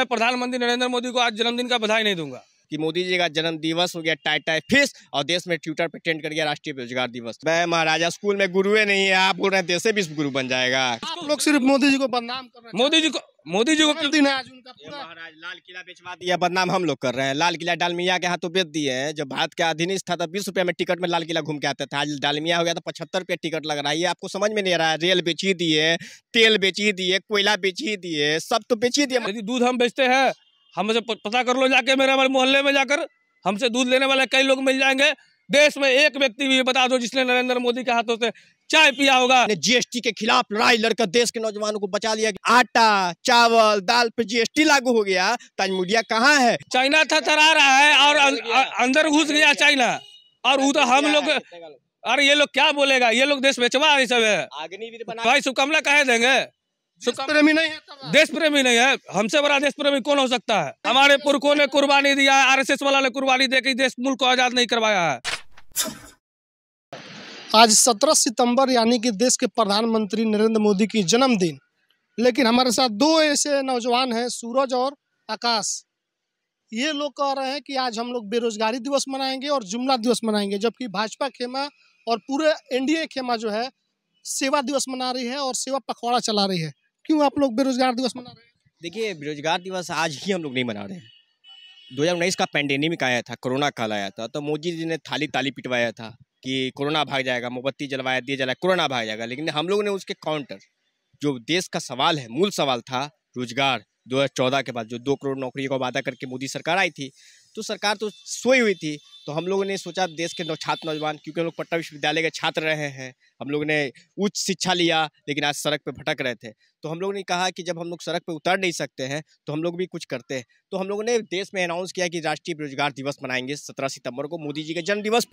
मैं प्रधानमंत्री नरेंद्र मोदी को आज जन्मदिन का बधाई नहीं दूंगा कि मोदी जी का जन्म दिवस हो गया टाई टाई फिश और देश में ट्विटर पर ट्रेंड कर गया राष्ट्रीय बेरोजगार दिवस मैं महाराजा स्कूल में गुरुए नहीं है आप बोल रहे हैं देशे विश्व गुरु बन जाएगा लोग सिर्फ मोदी जी को बदनाम कर मोदी जी को मोदी जी को दिन है आज उनका महाराज लाल किला बेचवा दिया बदनाम हम लोग कर रहे हैं लाल किला डालमिया के हाथों बेच दिए हैं जब भारत का अधीनिश था तो बीस रुपये में टिकट में लाल किला घूम के आते थे आज डालमिया हो गया तो पचहत्तर रुपये टिकट लग रहा है ये आपको समझ में नहीं आ रहा है रेल बेची दिए तेल बेची दिए कोयला बेची दिए सब तो बेची दिए दूध हम बेचते हैं हमसे पता कर लो जाके मेरे हमारे मोहल्ले में जाकर हमसे दूध लेने वाले कई लोग मिल जाएंगे देश में एक व्यक्ति भी बता दो जिसने नरेंद्र मोदी के हाथों से चाय पिया होगा जीएसटी के खिलाफ लड़ाई लड़कर देश के नौजवानों को बचा लिया आटा चावल दाल पे जीएसटी लागू हो गया ताज मीडिया कहाँ है चाइना थथरा रहा है और अं-, अंदर घुस गया चाइना और वो तो हम लोग अरे ये लोग क्या बोलेगा ये लोग देश बेचवा सब है भाई शुभकामना कहे देंगे तो देश प्रेमी नहीं है देश प्रेमी नहीं है हमसे बड़ा देश प्रेमी कौन हो सकता है हमारे पुरखों ने कुर्बानी दिया है आरएसएस वाला ने कुर्बानी दे के देश मुल्क को आजाद नहीं करवाया है आज 17 सितंबर यानी कि देश के प्रधानमंत्री नरेंद्र मोदी की जन्मदिन लेकिन हमारे साथ दो ऐसे नौजवान हैं सूरज और आकाश ये लोग कह रहे हैं कि आज हम लोग बेरोजगारी दिवस मनाएंगे और जुमला दिवस मनाएंगे जबकि भाजपा खेमा और पूरे एनडीए खेमा जो है सेवा दिवस मना रही है और सेवा पखवाड़ा चला रही है क्यों आप लोग बेरोजगार दिवस मना रहे हैं देखिए बेरोजगार दिवस आज ही हम लोग नहीं मना रहे हैं दो हज़ार उन्नीस का पेंडेमिक आया था कोरोना काल आया था तो मोदी जी ने थाली ताली पिटवाया था कि कोरोना भाग जाएगा मोमबत्ती जलवाया दिया जलाया कोरोना भाग जाएगा लेकिन हम लोगों ने उसके काउंटर जो देश का सवाल है मूल सवाल था रोजगार 2014 के बाद जो दो करोड़ नौकरियों का वादा करके मोदी सरकार आई थी तो सरकार तो सोई हुई थी तो हम लोगों ने सोचा देश के छात्र नौजवान क्योंकि हम लोग पटना विश्वविद्यालय के छात्र रहे हैं हम लोग ने उच्च शिक्षा लिया लेकिन आज सड़क पर भटक रहे थे तो हम लोग ने कहा कि जब हम लोग सड़क पर उतर नहीं सकते हैं तो हम लोग भी कुछ करते हैं तो हम लोगों ने देश में अनाउंस किया कि राष्ट्रीय बेरोजगार दिवस मनाएंगे सत्रह सितंबर को मोदी जी के जन्म दिवस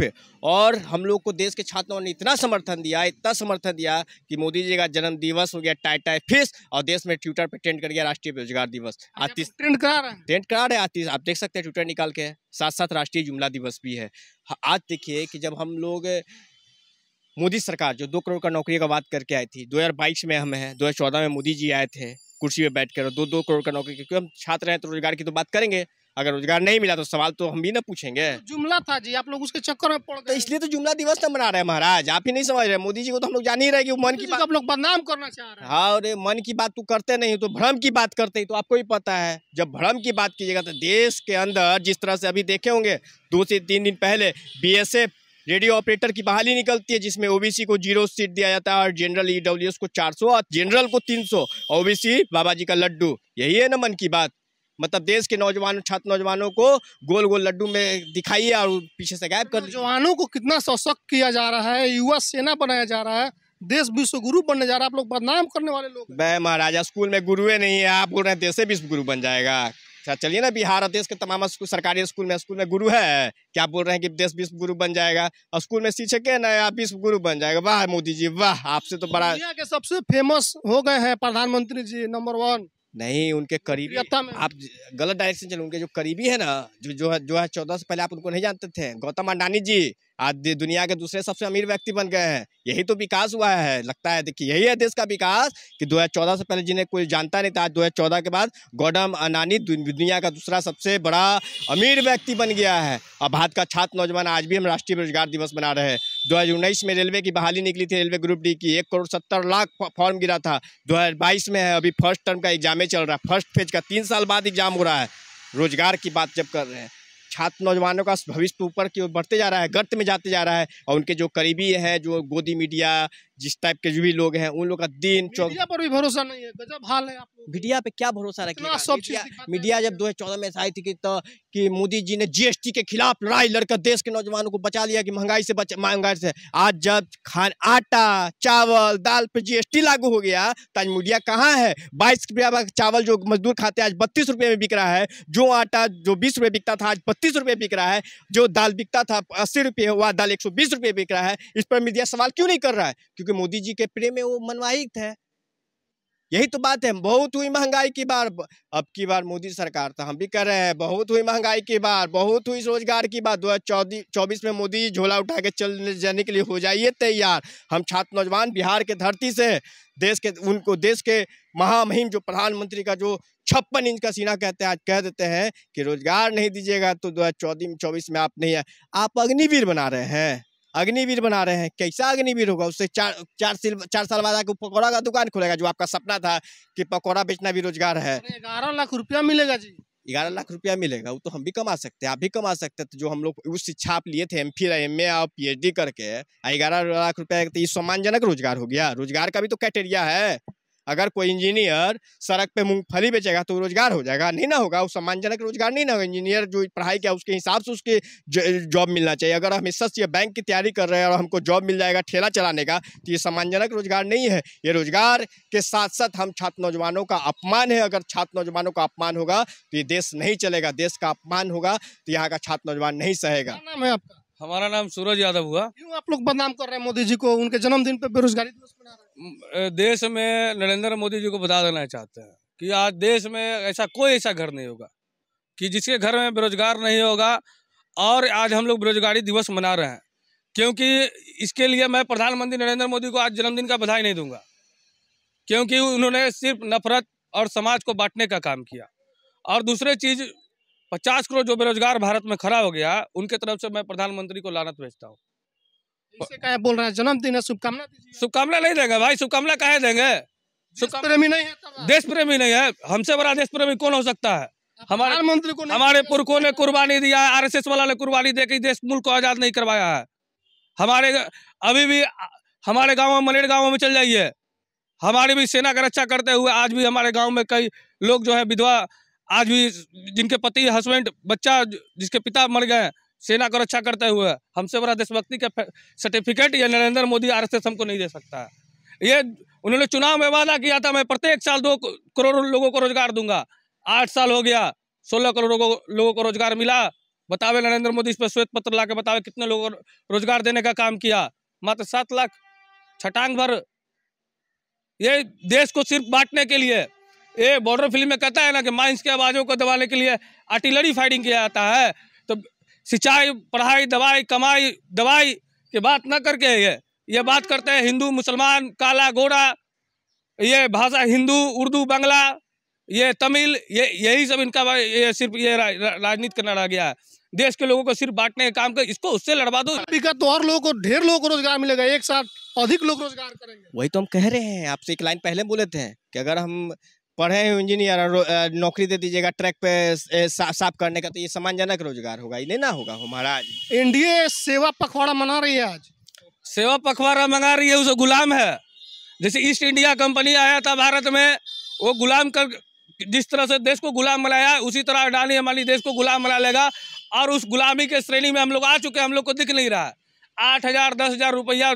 और हम लोग को देश के छात्रों ने इतना समर्थन दिया इतना समर्थन दिया कि मोदी जी का जन्म दिवस हो गया टाई फिस और देश में ट्विटर पर ट्रेंड कर गया राष्ट्रीय बेरोजगार दिवस अच्छा, आतीस ट्रेंड करा रहे हैं ट्रेंड करा रहे आतीस आप देख सकते हैं ट्विटर निकाल के साथ साथ राष्ट्रीय जुमला दिवस भी है आज देखिए कि जब हम लोग मोदी सरकार जो दो करोड़ का नौकरी का बात करके आई थी बाईस में हम हैं चौदह में मोदी जी आए थे कुर्सी में बैठ कर दो दो करोड़ का नौकरी क्योंकि हम छात्र हैं तो रोजगार की तो बात करेंगे अगर रोजगार नहीं मिला तो सवाल तो हम भी ना पूछेंगे तो जुमला था जी आप लोग उसके चक्कर में पड़ तो गए इसलिए तो जुमला दिवस ना मना रहे हैं महाराज आप ही नहीं समझ रहे मोदी जी को तो हम लोग जान ही रहे की मन की बात आप लोग बदनाम करना चाह रहे हैं हाँ, अरे मन की बात तो करते नहीं तो भ्रम की बात करते ही तो आपको ही पता है जब भ्रम की बात कीजिएगा तो देश के अंदर जिस तरह से अभी देखे होंगे दो से तीन दिन पहले बी रेडियो ऑपरेटर की बहाली निकलती है जिसमें ओबीसी को जीरो सीट दिया जाता है और जनरल ईडब्ल्यूएस e को 400 और जनरल को 300 ओबीसी बाबा जी का लड्डू यही है ना मन की बात मतलब देश के नौजवान छात्र नौजवानों को गोल गोल लड्डू में दिखाइए और पीछे से गायब कर नौजवानों को कितना सशक्त किया जा रहा है युवा सेना बनाया जा रहा है देश विश्व गुरु बनने जा रहा है आप लोग बदनाम करने वाले लोग वह महाराजा स्कूल में गुरु नहीं है आप बोल रहे हैं देश विश्व गुरु बन जाएगा अच्छा चलिए ना बिहार और देश के तमाम सरकारी स्कूल में स्कूल में गुरु है क्या बोल रहे हैं कि देश विश्व गुरु बन जाएगा स्कूल में शिक्षक है ना आप विश्व गुरु बन जाएगा वाह मोदी जी वाह आपसे तो बड़ा के सबसे फेमस हो गए हैं प्रधानमंत्री जी नंबर वन नहीं उनके करीबी आप गलत डायरेक्शन चले उनके जो करीबी है ना जो जो है जो है चौदह से पहले आप उनको नहीं जानते थे गौतम अडानी जी आज दुनिया के दूसरे सबसे अमीर व्यक्ति बन गए हैं यही तो विकास हुआ है लगता है देखिए यही है देश का विकास कि 2014 से पहले जिन्हें कोई जानता नहीं था आज दो के बाद गौडम अनानी दुनिया का दूसरा सबसे बड़ा अमीर व्यक्ति बन गया है और भारत का छात्र नौजवान आज भी हम राष्ट्रीय रोजगार दिवस मना रहे हैं दो में रेलवे की बहाली निकली थी रेलवे ग्रुप डी की एक करोड़ सत्तर लाख फॉर्म गिरा था दो में है अभी फर्स्ट टर्म का एग्जामे चल रहा है फर्स्ट फेज का तीन साल बाद एग्जाम हो रहा है रोजगार की बात जब कर रहे हैं छात्र नौजवानों का भविष्य ऊपर की ओर बढ़ते जा रहा है गर्त में जाते जा रहा है और उनके जो करीबी हैं जो गोदी मीडिया जिस टाइप के जो भी लोग हैं उन लोग का दिन चौक पर भी भरोसा नहीं है गजब हाल है मीडिया पे क्या भरोसा रखेगा मीडिया जब 2014 में आई थी कि तो कि मोदी जी ने जीएसटी के खिलाफ लड़ाई लड़कर देश के नौजवानों को बचा लिया कि महंगाई से बचा महंगाई से आज जब खान आटा चावल दाल पे जीएसटी लागू हो गया तो आज मीडिया कहाँ है बाईस रुपया चावल जो मजदूर खाते आज बत्तीस रुपये में बिक रहा है जो आटा जो बीस रुपये बिकता था आज बत्तीस रुपये बिक रहा है जो दाल बिकता था अस्सी रुपये वह दाल एक सौ बिक रहा है इस पर मीडिया सवाल क्यों नहीं कर रहा है क्योंकि मोदी जी के प्रेम में वो मनवाहिक है यही तो बात है बहुत हुई महंगाई की बार अब की बार मोदी सरकार तो हम भी कर रहे हैं बहुत हुई महंगाई की बार बहुत हुई रोजगार की बार दो चौबीस में मोदी झोला उठा के चलने जाने के लिए हो जाइए तैयार हम छात्र नौजवान बिहार के धरती से देश के उनको देश के महामहिम जो प्रधानमंत्री का जो छप्पन इंच का सीना कहते हैं आज कह देते हैं कि रोजगार नहीं दीजिएगा तो दो हज़ार चौबीस में आप नहीं है आप अग्निवीर बना रहे हैं अग्निवीर बना रहे हैं कैसा अग्निवीर होगा उससे चार चार सिल चार साल बाद आकर पकौड़ा का दुकान खुलेगा जो आपका सपना था कि पकौड़ा बेचना भी रोजगार है ग्यारह लाख रुपया मिलेगा जी ग्यारह लाख रुपया मिलेगा वो तो हम भी कमा सकते हैं आप भी कमा सकते हैं तो जो हम लोग उस शिक्षा आप लिए थे एम फिर एम ए और पी करके हाँ, ग्यारह लाख रुपया तो ये सम्मानजनक रोजगार हो गया रोजगार का भी तो क्राइटेरिया है अगर कोई इंजीनियर सड़क पे मूंगफली बेचेगा तो रोजगार हो जाएगा नहीं ना होगा वो सम्मानजनक रोजगार नहीं ना होगा इंजीनियर जो पढ़ाई किया उसके हिसाब से उसके जॉब मिलना चाहिए अगर हम इस या बैंक की तैयारी कर रहे हैं और हमको जॉब मिल जाएगा ठेला चलाने का तो ये सम्मानजनक रोजगार नहीं है ये रोजगार के साथ साथ हम छात्र नौजवानों का अपमान है अगर छात्र नौजवानों का अपमान होगा तो ये देश नहीं चलेगा देश का अपमान होगा तो यहाँ का छात्र नौजवान नहीं सहेगा हमारा नाम सूरज यादव हुआ क्यों आप लोग बदनाम कर रहे हैं मोदी जी को उनके जन्मदिन पर बेरोजगारी दिवस मना रहे देश में नरेंद्र मोदी जी को बता देना चाहते हैं कि आज देश में ऐसा कोई ऐसा घर नहीं होगा कि जिसके घर में बेरोजगार नहीं होगा और आज हम लोग बेरोजगारी दिवस मना रहे हैं क्योंकि इसके लिए मैं प्रधानमंत्री नरेंद्र मोदी को आज जन्मदिन का बधाई नहीं दूंगा क्योंकि उन्होंने सिर्फ नफरत और समाज को बांटने का काम किया और दूसरी चीज़ पचास करोड़ जो बेरोजगार भारत में खड़ा हो गया उनके तरफ से मैं प्रधानमंत्री को लानत भेजता हूँ क्या बोल रहा है जन्मदिन है शुभकामना शुभकामना नहीं देंगे भाई शुभकामना कहे देंगे प्रेमी नहीं है देश प्रेमी नहीं है हमसे बड़ा देश प्रेमी कौन हो सकता है हमारे मंत्री को हमारे पुरखों ने कुर्बानी दिया है एस वाला ने कुर्बानी दे देश मुल्क को आजाद नहीं करवाया है हमारे अभी भी हमारे गाँव में मलेर गाँव में चल जाइए हमारी भी सेना का रक्षा करते हुए आज भी हमारे गाँव में कई लोग जो है विधवा आज भी जिनके पति हस्बैंड बच्चा जिसके पिता मर गए सेना को रक्षा करते हुए हमसे बड़ा देशभक्ति का सर्टिफिकेट या नरेंद्र मोदी आर हमको नहीं दे सकता ये उन्होंने चुनाव में वादा किया था मैं प्रत्येक साल दो करोड़ लोगों को रोजगार दूंगा आठ साल हो गया सोलह करोड़ लोगों को रोजगार मिला बतावे नरेंद्र मोदी इस पर श्वेत पत्र ला के बतावे कितने लोगों को रोजगार देने का काम किया मात्र सात लाख छटांग भर ये देश को सिर्फ बांटने के लिए ये बॉर्डर फिल्म में कहता है ना कि माइंस के आवाज़ों को दबाने के लिए आर्टिलरी फायरिंग किया जाता है तो सिंचाई पढ़ाई दवाई कमाई दवाई की बात न करके ये ये बात करते हैं हिंदू मुसलमान काला गोरा ये भाषा हिंदू उर्दू बांग्ला ये तमिल ये यही सब इनका ये सिर्फ ये रा, रा, राजनीति करना रह गया है देश के लोगों को सिर्फ बांटने का काम कर इसको उससे लड़वा दो दिक्कत तो और लोगों को ढेर लोगों को रोजगार मिलेगा एक साथ अधिक लोग रोजगार करेंगे वही तो हम कह रहे हैं आपसे एक लाइन पहले बोले थे कि अगर हम पढ़े हैं इंजीनियर और नौकरी दे दीजिएगा ट्रैक पे साफ करने का तो ये सम्मानजनक रोजगार होगा ये ना होगा हो महाराज इंडिया सेवा पखवाड़ा मना रही है आज सेवा पखवाड़ा मंगा रही है उसे गुलाम है जैसे ईस्ट इंडिया कंपनी आया था भारत में वो गुलाम कर जिस तरह से देश को गुलाम बनाया उसी तरह अडानी हमारी देश को गुलाम बना लेगा और उस गुलामी के श्रेणी में हम लोग आ चुके हैं हम लोग को दिख नहीं रहा है आठ हज़ार दस हज़ार रुपया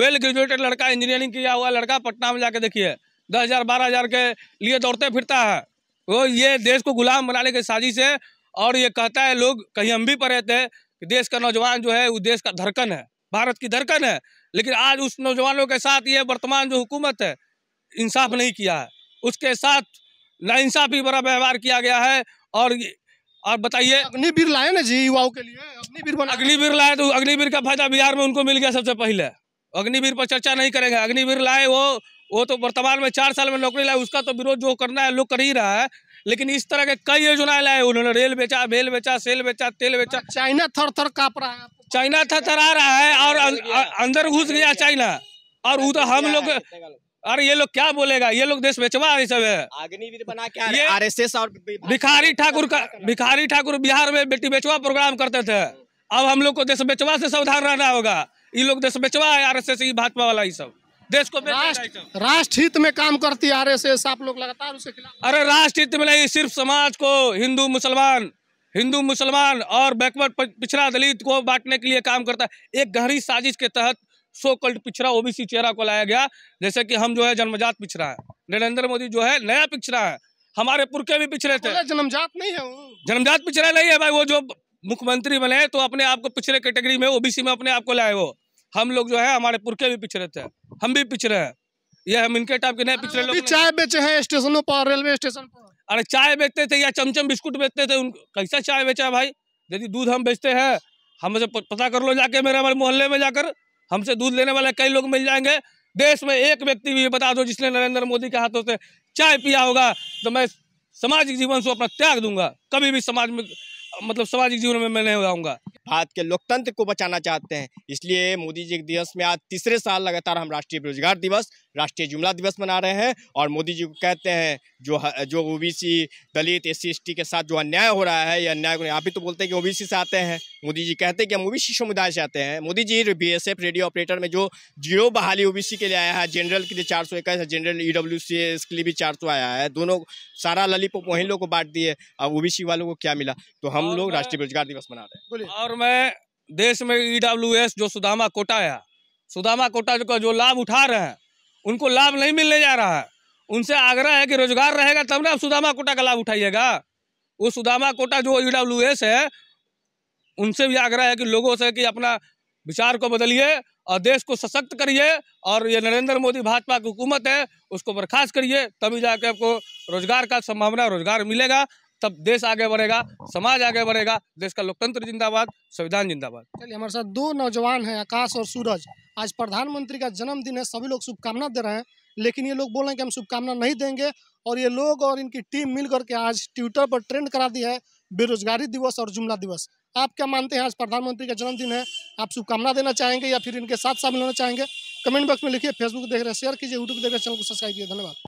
वेल ग्रेजुएटेड लड़का इंजीनियरिंग किया हुआ लड़का पटना में जाके देखिए दस हजार बारह हजार के लिए दौड़ते फिरता है वो ये देश को गुलाम बनाने की साजिश है और ये कहता है लोग कहीं हम भी पढ़े थे कि देश का नौजवान जो है वो देश का धड़कन है भारत की धड़कन है लेकिन आज उस नौजवानों के साथ ये वर्तमान जो हुकूमत है इंसाफ नहीं किया है उसके साथ ही बड़ा व्यवहार किया गया है और और बताइए अग्निवीर लाए ना जी युवाओं के लिए अग्निवीर अग्निवीर लाए तो अग्निवीर का फायदा बिहार में उनको मिल गया सबसे पहले अग्निवीर पर चर्चा नहीं करेंगे अग्निवीर लाए वो वो तो वर्तमान में चार साल में नौकरी लाए उसका तो विरोध जो करना है लोग कर ही रहा है लेकिन इस तरह के कई योजनाएं लाए उन्होंने रेल बेचा बेल बेचा सेल बेचा तेल बेचा हाँ, चाइना थर थर काप रहा है चाइना थर थर आ रहा है और अं, अंदर घुस गया चाइना और उधर हम लोग अरे ये लोग क्या बोलेगा ये लोग देश बेचवा है सब है आरएसएस और भिखारी ठाकुर का भिखारी ठाकुर बिहार में बेटी बेचवा प्रोग्राम करते थे अब हम लोग को देश बेचवा से सावधान रहना होगा ये लोग देश बेचवा है आरएसएस एस भाजपा वाला ये सब देश को राष्ट्र राष्ट्र हित में काम करती आर एस एस आप लोग लगातार उसके खिलाफ अरे राष्ट्र हित में नहीं सिर्फ समाज को हिंदू मुसलमान हिंदू मुसलमान और बैकवर्ड पिछड़ा दलित को बांटने के लिए काम करता है एक गहरी साजिश के तहत सो कल्ड पिछड़ा ओबीसी चेहरा को लाया गया जैसे कि हम जो है जन्मजात पिछड़ा है नरेंद्र मोदी जो है नया पिछड़ा है हमारे पुरखे भी पिछड़े थे जन्मजात नहीं है जन्मजात पिछड़ा नहीं है भाई वो जो मुख्यमंत्री बने तो अपने आप को पिछड़े कैटेगरी में ओबीसी में अपने आप को लाए वो हम लोग जो है हमारे पुरखे भी पिछड़े थे हम भी पिछड़े हैं ये हम इनके टाइप के नए पिछड़े लोग चाय बेचे हैं स्टेशनों पर रेलवे स्टेशन पर अरे चाय बेचते थे या चमचम बिस्कुट बेचते थे उन कैसा चाय बेचा भाई यदि दूध हम बेचते हैं हमसे पता कर लो जाके मेरे हमारे मोहल्ले में जाकर हमसे दूध लेने वाले कई लोग मिल जाएंगे देश में एक व्यक्ति भी बता दो जिसने नरेंद्र मोदी के हाथों से चाय पिया होगा तो मैं सामाजिक जीवन से अपना त्याग दूंगा कभी भी समाज में मतलब सामाजिक जीवन में मैं नहीं जाऊंगा भारत के लोकतंत्र को बचाना चाहते हैं इसलिए मोदी जी के दिवस में आज तीसरे साल लगातार हम राष्ट्रीय बेरोजगार दिवस राष्ट्रीय जुमला दिवस मना रहे हैं और मोदी जी को कहते हैं जो जो ओबीसी दलित एस सी के साथ जो अन्याय हो रहा है ये अन्याय आप भी तो बोलते हैं कि ओबीसी से आते हैं मोदी जी कहते हैं कि हम ओबीसी समुदाय से आते हैं Modi ji B S F radio operator में जो जियो बहाली ओबीसी के लिए आया है जनरल के लिए चार सौ इक्कीस general E W C S के लिए भी चार सौ आया है दोनों सारा ललित वहीं लोग को बांट दिए अब ओबीसी वालों को क्या मिला तो हम लोग राष्ट्रीय रोजगार दिवस मना रहे हैं और मैं देश में ई जो सुदामा कोटा है सुदामा कोटा का जो लाभ उठा रहे हैं उनको लाभ नहीं मिलने जा रहा है उनसे आग्रह है कि रोजगार रहेगा तब ना आप सुदामा कोटा का लाभ उठाइएगा वो सुदामा कोटा जो ईडब्ल्यू e एस है उनसे भी आग्रह है कि लोगों से कि अपना विचार को बदलिए और देश को सशक्त करिए और ये नरेंद्र मोदी भाजपा की हुकूमत है उसको बर्खास्त करिए तभी जाके आपको रोजगार का संभावना रोजगार मिलेगा तब देश आगे बढ़ेगा समाज आगे बढ़ेगा देश का लोकतंत्र जिंदाबाद संविधान जिंदाबाद चलिए हमारे साथ दो नौजवान हैं आकाश और सूरज आज प्रधानमंत्री का जन्मदिन है सभी लोग शुभकामना दे रहे हैं लेकिन ये लोग बोल रहे हैं कि हम शुभकामना नहीं देंगे और ये लोग और इनकी टीम मिल करके आज ट्विटर पर ट्रेंड करा दी है बेरोजगारी दिवस और जुमला दिवस आप क्या मानते हैं आज प्रधानमंत्री का जन्मदिन है आप शुभकामना देना चाहेंगे या फिर इनके साथ शामिल होना चाहेंगे कमेंट बॉक्स में लिखिए फेसबुक देख रहे हैं शेयर कीजिए यूट्यूब देख रहे हैं चैनल को सब्सक्राइब किया धन्यवाद